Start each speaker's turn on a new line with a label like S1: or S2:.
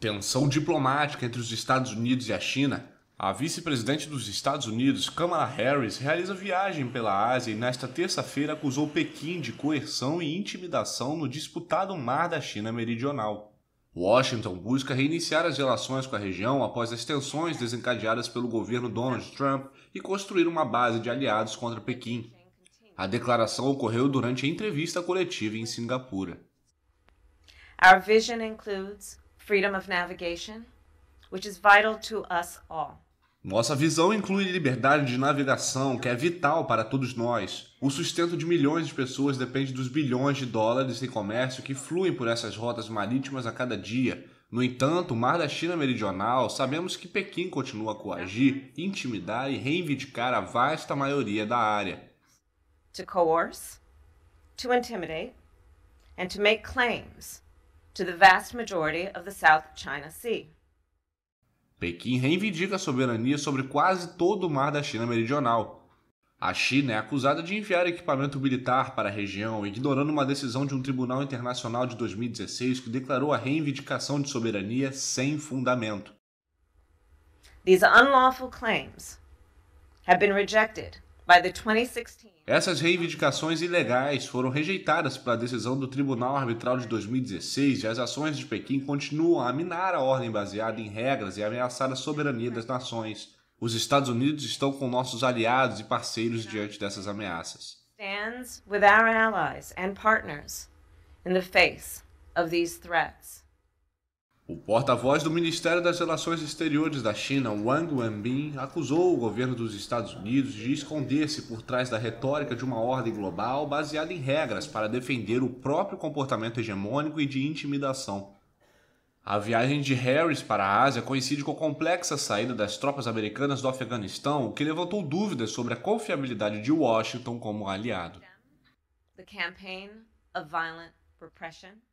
S1: Tensão diplomática entre os Estados Unidos e a China. A vice-presidente dos Estados Unidos, Kamala Harris, realiza viagem pela Ásia e nesta terça-feira acusou Pequim de coerção e intimidação no disputado mar da China Meridional. Washington busca reiniciar as relações com a região após as tensões desencadeadas pelo governo Donald Trump e construir uma base de aliados contra Pequim. A declaração ocorreu durante a entrevista coletiva em Singapura.
S2: Our vision includes freedom of navigation, which is vital to us all.
S1: Nossa visão inclui liberdade de navegação, que é vital para todos nós. O sustento de milhões de pessoas depende dos bilhões de dólares em comércio que fluem por essas rotas marítimas a cada dia. No entanto, o mar da China Meridional, sabemos que Pequim continua a coagir, intimidar e reivindicar a vasta maioria da área. To
S2: coerce, to intimidate, and to make claims to the vast majority of the South China Sea.
S1: Pequim reivindica a soberania sobre quase todo o mar da China Meridional. A China é acusada de enviar equipamento militar para a região, ignorando uma decisão de um tribunal internacional de 2016 que declarou a reivindicação de soberania sem fundamento. These unlawful
S2: claims have been rejected
S1: essas reivindicações ilegais foram rejeitadas pela decisão do Tribunal Arbitral de 2016 e as ações de Pequim continuam a minar a ordem baseada em regras e ameaçar a soberania das nações. Os Estados Unidos estão com nossos aliados e parceiros diante dessas ameaças.
S2: Stands with our allies and partners in the face of these threats.
S1: O porta-voz do Ministério das Relações Exteriores da China, Wang Wenbin, acusou o governo dos Estados Unidos de esconder-se por trás da retórica de uma ordem global baseada em regras para defender o próprio comportamento hegemônico e de intimidação. A viagem de Harris para a Ásia coincide com a complexa saída das tropas americanas do Afeganistão, o que levantou dúvidas sobre a confiabilidade de Washington como aliado.
S2: The campaign of violent repression